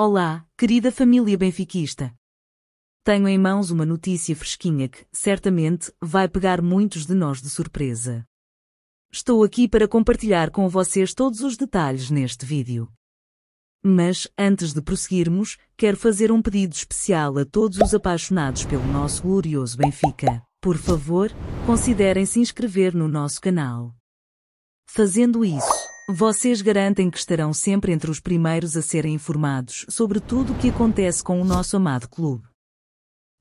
Olá, querida família benfiquista. Tenho em mãos uma notícia fresquinha que, certamente, vai pegar muitos de nós de surpresa. Estou aqui para compartilhar com vocês todos os detalhes neste vídeo. Mas, antes de prosseguirmos, quero fazer um pedido especial a todos os apaixonados pelo nosso glorioso Benfica. Por favor, considerem se inscrever no nosso canal. Fazendo isso, vocês garantem que estarão sempre entre os primeiros a serem informados sobre tudo o que acontece com o nosso amado clube.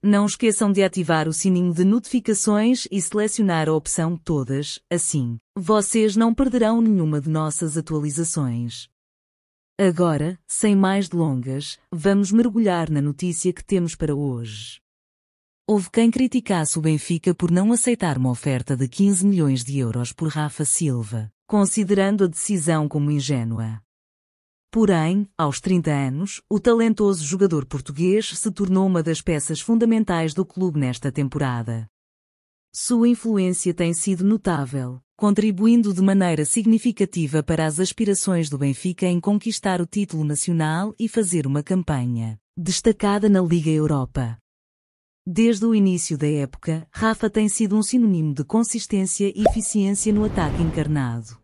Não esqueçam de ativar o sininho de notificações e selecionar a opção Todas, assim, vocês não perderão nenhuma de nossas atualizações. Agora, sem mais delongas, vamos mergulhar na notícia que temos para hoje. Houve quem criticasse o Benfica por não aceitar uma oferta de 15 milhões de euros por Rafa Silva considerando a decisão como ingênua. Porém, aos 30 anos, o talentoso jogador português se tornou uma das peças fundamentais do clube nesta temporada. Sua influência tem sido notável, contribuindo de maneira significativa para as aspirações do Benfica em conquistar o título nacional e fazer uma campanha destacada na Liga Europa. Desde o início da época, Rafa tem sido um sinônimo de consistência e eficiência no ataque encarnado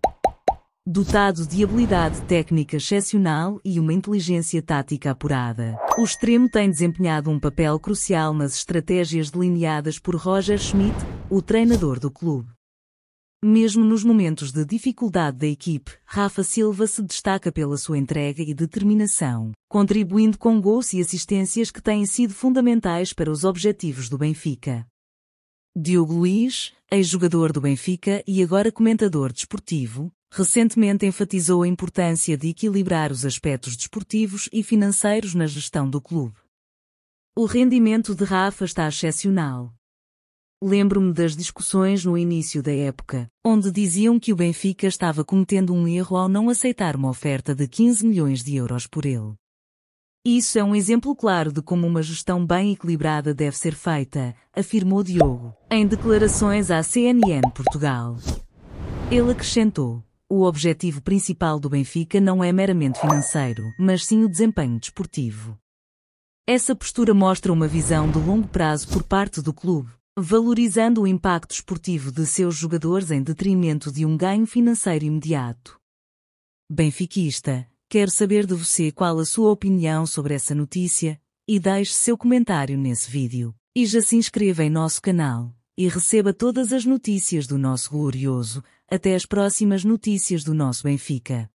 Dotado de habilidade técnica excepcional e uma inteligência tática apurada, o extremo tem desempenhado um papel crucial nas estratégias delineadas por Roger Schmidt, o treinador do clube. Mesmo nos momentos de dificuldade da equipe, Rafa Silva se destaca pela sua entrega e determinação, contribuindo com gols e assistências que têm sido fundamentais para os objetivos do Benfica. Diogo Luiz, ex-jogador do Benfica e agora comentador desportivo, recentemente enfatizou a importância de equilibrar os aspectos desportivos e financeiros na gestão do clube. O rendimento de Rafa está excepcional. Lembro-me das discussões no início da época, onde diziam que o Benfica estava cometendo um erro ao não aceitar uma oferta de 15 milhões de euros por ele. Isso é um exemplo claro de como uma gestão bem equilibrada deve ser feita, afirmou Diogo, em declarações à CNN Portugal. Ele acrescentou: o objetivo principal do Benfica não é meramente financeiro, mas sim o desempenho desportivo. Essa postura mostra uma visão de longo prazo por parte do clube, valorizando o impacto esportivo de seus jogadores em detrimento de um ganho financeiro imediato. Benfiquista, quero saber de você qual a sua opinião sobre essa notícia e deixe seu comentário nesse vídeo. E já se inscreva em nosso canal e receba todas as notícias do nosso glorioso até as próximas notícias do nosso Benfica.